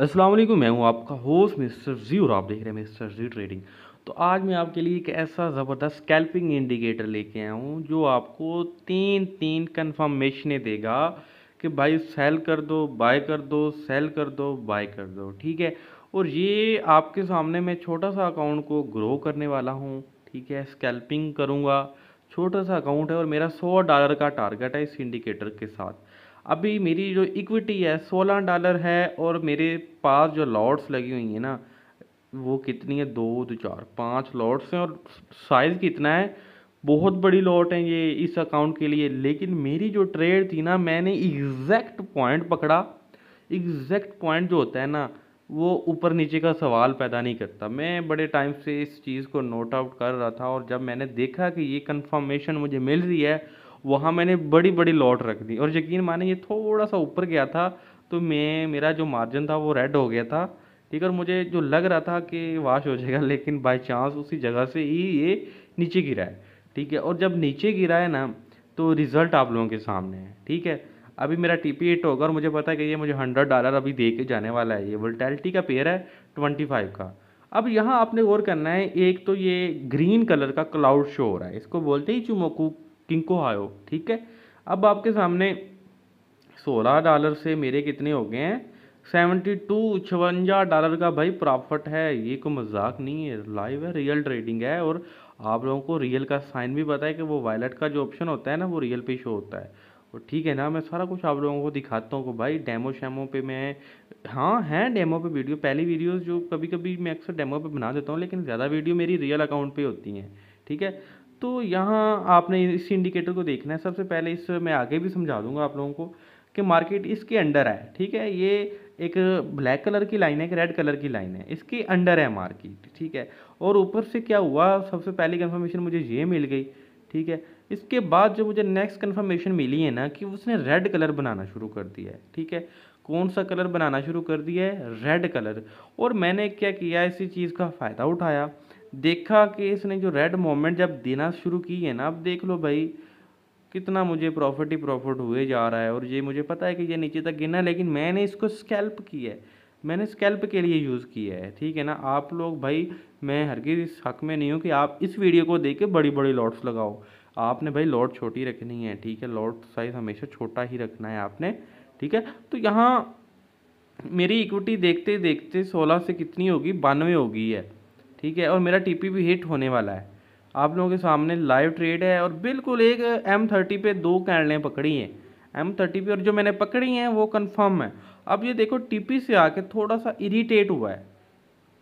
अस्सलाम वालेकुम मैं हूं आपका होस्ट मिस्टर जी और आप देख रहे हैं मिस्टर जी ट्रेडिंग तो आज मैं आपके लिए एक ऐसा ज़बरदस्त स्कैल्पिंग इंडिकेटर लेके आया हूं जो आपको तीन तीन कन्फर्मेशनें देगा कि भाई सेल कर दो बाय कर दो सेल कर दो बाय कर दो ठीक है और ये आपके सामने मैं छोटा सा अकाउंट को ग्रो करने वाला हूँ ठीक है स्कैल्पिंग करूँगा छोटा सा अकाउंट है और मेरा सौ डॉलर का टारगेट है इस इंडिकेटर के साथ अभी मेरी जो इक्विटी है सोलह डॉलर है और मेरे पास जो लॉट्स लगी हुई हैं ना वो कितनी है दो दो चार पाँच लॉट्स हैं और साइज़ कितना है बहुत बड़ी लॉट है ये इस अकाउंट के लिए लेकिन मेरी जो ट्रेड थी ना मैंने एग्जैक्ट पॉइंट पकड़ा एग्जैक्ट पॉइंट जो होता है ना वो ऊपर नीचे का सवाल पैदा नहीं करता मैं बड़े टाइम से इस चीज़ को नोट आउट कर रहा था और जब मैंने देखा कि ये कन्फर्मेशन मुझे मिल रही है वहाँ मैंने बड़ी बड़ी लॉट रख दी और यकीन माने ये थोड़ा सा ऊपर गया था तो मैं मेरा जो मार्जिन था वो रेड हो गया था ठीक है और मुझे जो लग रहा था कि वाश हो जाएगा लेकिन बाई चांस उसी जगह से ही ये नीचे गिरा है ठीक है और जब नीचे गिरा है ना तो रिज़ल्ट आप लोगों के सामने है ठीक है अभी मेरा टी पी एट होगा और मुझे पता है कि ये मुझे हंड्रेड डॉलर अभी दे के जाने वाला है ये वोल्टैलिटी का पेयर है ट्वेंटी फाइव का अब यहाँ आपने गौर करना है एक तो ये ग्रीन कलर का क्लाउड शो हो रहा है इसको बोलते ही चुमकू किंको आयो ठीक है अब आपके सामने सोलह डॉलर से मेरे कितने हो गए हैं सेवेंटी टू छवंजा डॉलर का भाई प्रॉफिट है ये कोई मजाक नहीं है लाइव है रियल ट्रेडिंग है और आप लोगों को रियल का साइन भी पता है कि वो वायलेट का जो ऑप्शन होता है ना वो रियल पे शो होता है और ठीक है ना मैं सारा कुछ आप लोगों को दिखाता हूँ भाई डेमो शेमो पे मैं हाँ हैं डेमो पे वीडियो पहली वीडियो जो कभी कभी मैं अक्सर डेमो पे बना देता हूँ लेकिन ज़्यादा वीडियो मेरी रियल अकाउंट पे होती हैं ठीक है तो यहाँ आपने इस इंडिकेटर को देखना है सबसे पहले इस मैं आगे भी समझा दूंगा आप लोगों को कि मार्केट इसके अंडर है ठीक है ये एक ब्लैक कलर की लाइन है एक रेड कलर की लाइन है इसके अंडर है मार्केट ठीक है और ऊपर से क्या हुआ सबसे पहली कन्फर्मेशन मुझे ये मिल गई ठीक है इसके बाद जो मुझे नेक्स्ट कन्फर्मेशन मिली है ना कि उसने रेड कलर बनाना शुरू कर दिया है ठीक है कौन सा कलर बनाना शुरू कर दिया है रेड कलर और मैंने क्या किया इसी चीज़ का फ़ायदा उठाया देखा कि इसने जो रेड मोमेंट जब देना शुरू की है ना अब देख लो भाई कितना मुझे प्रॉफिट ही प्रॉफिट हुए जा रहा है और ये मुझे पता है कि ये नीचे तक गिरना लेकिन मैंने इसको स्कैल्प किया है मैंने स्कैल्प के लिए यूज़ किया है ठीक है ना आप लोग भाई मैं हर इस हक में नहीं हूँ कि आप इस वीडियो को देख के बड़ी बड़ी लॉट्स लगाओ आपने भाई लॉट छोटी रखनी है ठीक है लॉट साइज़ हमेशा छोटा ही रखना है आपने ठीक है तो यहाँ मेरी इक्विटी देखते देखते सोलह से कितनी होगी बानवे होगी है ठीक है और मेरा टी पी भी हिट होने वाला है आप लोगों के सामने लाइव ट्रेड है और बिल्कुल एक एम थर्टी पे दो कैंडलें पकड़ी हैं एम थर्टी पे और जो मैंने पकड़ी हैं वो कंफर्म है अब ये देखो टीपी से आके थोड़ा सा इरीटेट हुआ है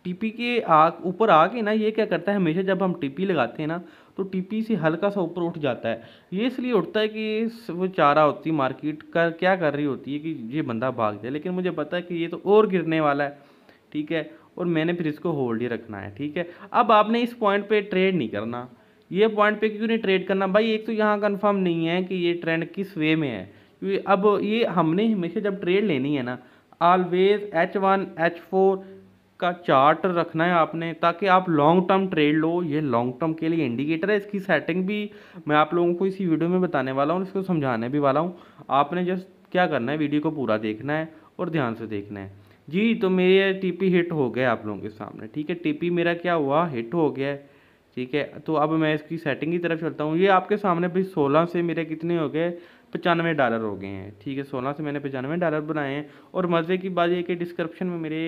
टीपी के आ ऊपर आके ना ये क्या करता है हमेशा जब हम टीपी लगाते हैं ना तो टीपी से हल्का सा ऊपर उठ जाता है ये इसलिए उठता है कि वो चारा होती मार्केट का क्या कर रही होती है कि ये बंदा भाग जाए लेकिन मुझे पता है कि ये तो और गिरने वाला है ठीक है और मैंने फिर इसको होल्ड ही रखना है ठीक है अब आपने इस पॉइंट पे ट्रेड नहीं करना ये पॉइंट पे क्यों नहीं ट्रेड करना भाई एक तो यहाँ कंफर्म नहीं है कि ये ट्रेंड किस वे में है क्योंकि अब ये हमने हमेशा जब ट्रेड लेनी है ना always H one H four का चार्ट रखना है आपने ताकि आप लॉन्ग टर्म ट्रेड लो ये लॉन्ग टर्म के लिए इंडिकेटर है इसकी सेटिंग भी मैं आप लोगों को इसी वीडियो में बताने वाला हूँ इसको समझाने भी वाला हूँ आपने जस्ट क्या करना है वीडियो को पूरा देखना है और ध्यान से देखना है जी तो मेरे टी पी हिट हो गया आप लोगों के सामने ठीक है टी पी मेरा क्या हुआ हिट हो गया है ठीक है तो अब मैं इसकी सेटिंग की तरफ चलता हूँ ये आपके सामने भाई सोलह से मेरे कितने हो गए पचानवे डॉलर हो गए हैं ठीक है सोलह से मैंने पचानवे डॉलर बनाए हैं और मज़े की बात यह कि डिस्क्रिप्शन में मेरे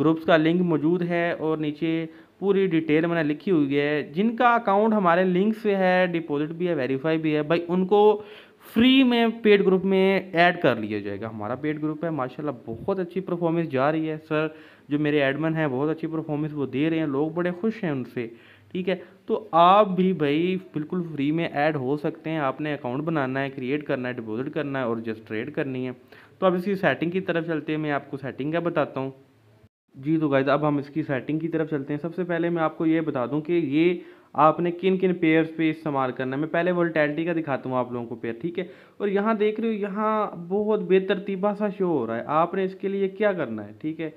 ग्रुप्स का लिंक मौजूद है और नीचे पूरी डिटेल मैंने लिखी हुई है जिनका अकाउंट हमारे लिंक से है डिपॉजिट भी है वेरीफाई भी है भाई उनको फ्री में पेड ग्रुप में ऐड कर लिया जाएगा हमारा पेड ग्रुप है माशाल्लाह बहुत अच्छी परफॉर्मेंस जा रही है सर जो मेरे एडमन हैं बहुत अच्छी परफॉर्मेंस वो दे रहे हैं लोग बड़े खुश हैं उनसे ठीक है तो आप भी भाई बिल्कुल फ्री में ऐड हो सकते हैं आपने अकाउंट बनाना है क्रिएट करना है डिपोजिट करना है और जस्ट ट्रेड करनी है तो अब इसकी सेटिंग की तरफ चलते हैं मैं आपको सेटिंग का बताता हूँ जी तो गाइज अब हम इसकी सेटिंग की तरफ चलते हैं सबसे पहले मैं आपको ये बता दूँ कि ये आपने किन किन पेयर्स पे इस्तेमाल करना है मैं पहले वोल्टैलिटी का दिखाता हूँ आप लोगों को पेयर ठीक है और यहाँ देख रहे हो यहाँ बहुत बेतरतीबा सा शो हो रहा है आपने इसके लिए क्या करना है ठीक है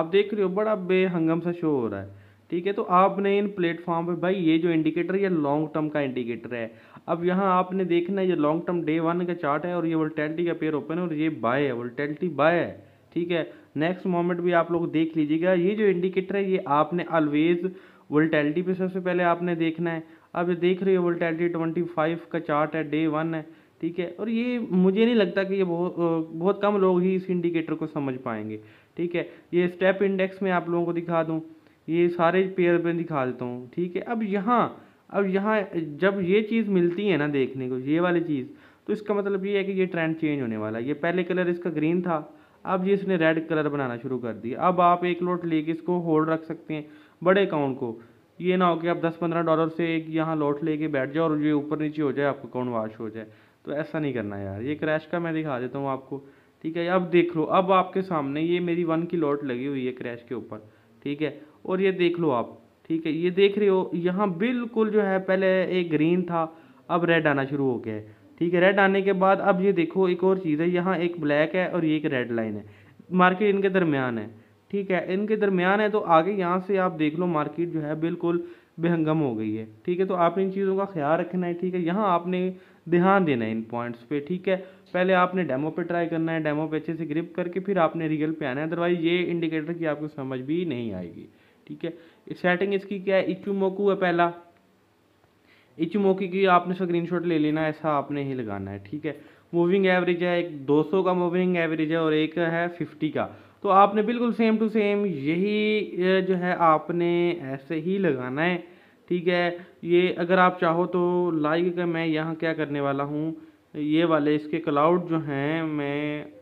आप देख रहे हो बड़ा बेहंगम सा शो हो रहा है ठीक है तो आपने इन प्लेटफॉर्म पे भाई ये जो इंडिकेटर है ये लॉन्ग टर्म का इंडिकेटर है अब यहाँ आपने देखना है ये लॉन्ग टर्म डे वन का चार्ट है और ये वोल्टैलिटी का पेयर ओपन है और ये बाय है वोल्टैलिटी बाय है ठीक है नेक्स्ट मोमेंट भी आप लोग देख लीजिएगा ये जो इंडिकेटर है ये आपने ऑलवेज़ वोल्टैलिटी पे सबसे पहले आपने देखना है अब ये देख रहे हो वोल्टैलिटी ट्वेंटी फाइव का चार्ट है डे वन है ठीक है और ये मुझे नहीं लगता कि ये बहुत बहुत कम लोग ही इस इंडिकेटर को समझ पाएंगे ठीक है ये स्टेप इंडेक्स में आप लोगों को दिखा दूँ ये सारे पेयर पर दिखा देता हूँ ठीक है अब यहाँ अब यहाँ जब ये चीज़ मिलती है ना देखने को ये वाली चीज़ तो इसका मतलब ये है कि ये ट्रेंड चेंज होने वाला है ये पहले कलर इसका ग्रीन था अब ये इसने रेड कलर बनाना शुरू कर दिया अब आप एक लोट लेके इसको होल्ड रख सकते हैं बड़े अकाउंट को ये ना हो कि आप दस पंद्रह डॉलर से एक यहाँ लौट लेके बैठ जाओ और ये ऊपर नीचे हो जाए आपका अकाउंट वाश हो जाए तो ऐसा नहीं करना यार ये क्रैश का मैं दिखा देता हूँ आपको ठीक है अब देख लो अब आपके सामने ये मेरी वन की लॉट लगी हुई है क्रैश के ऊपर ठीक है और ये देख लो आप ठीक है ये देख रहे हो यहाँ बिल्कुल जो है पहले एक ग्रीन था अब रेड आना शुरू हो गया है ठीक है रेड आने के बाद अब ये देखो एक और चीज़ है यहाँ एक ब्लैक है और ये एक रेड लाइन है मार्केट इनके दरमियान है ठीक है इनके दरमियान है तो आगे यहाँ से आप देख लो मार्केट जो है बिल्कुल बेहंगम हो गई है ठीक है तो आपने इन चीज़ों का ख्याल रखना है ठीक है यहाँ आपने ध्यान देना है इन पॉइंट्स पे ठीक है पहले आपने डेमो पे ट्राई करना है डेमो पे अच्छे से ग्रिप करके फिर आपने रियल पे आना है अदरवाइज ये इंडिकेटर की आपको समझ भी नहीं आएगी ठीक है सेटिंग इसकी क्या है मोकू है पहला इचुमोकी की आपने शॉट ले लेना ऐसा आपने ही लगाना है ठीक है मूविंग एवरेज है एक दो का मूविंग एवरेज है और एक है फिफ्टी का तो आपने बिल्कुल सेम टू सेम यही जो है आपने ऐसे ही लगाना है ठीक है ये अगर आप चाहो तो लाइक का मैं यहाँ क्या करने वाला हूँ ये वाले इसके क्लाउड जो हैं मैं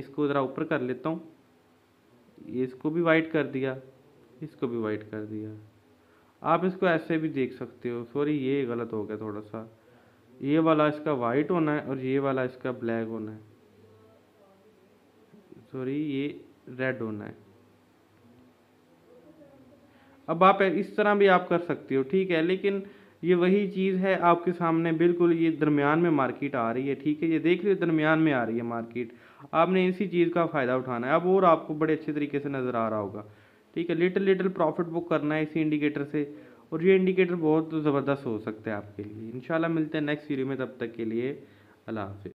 इसको ज़रा ऊपर कर लेता हूँ इसको भी वाइट कर दिया इसको भी वाइट कर दिया आप इसको ऐसे भी देख सकते हो सॉरी ये गलत हो गया थोड़ा सा ये वाला इसका वाइट होना है और ये वाला इसका ब्लैक होना है सॉरी ये रेड होना है अब आप इस तरह भी आप कर सकते हो ठीक है लेकिन ये वही चीज़ है आपके सामने बिल्कुल ये दरमियान में मार्केट आ रही है ठीक है ये देख रहे हो दरमियान में आ रही है मार्केट आपने इसी चीज़ का फ़ायदा उठाना है अब और आपको बड़े अच्छे तरीके से नज़र आ रहा होगा ठीक है लिटिल लिटिल प्रॉफिट बुक करना है इसी इंडिकेटर से और ये इंडिकेटर बहुत ज़बरदस्त हो सकता है आपके लिए इन मिलते हैं नेक्स्ट वीडियो में तब तक के लिए अल्लाह हाफि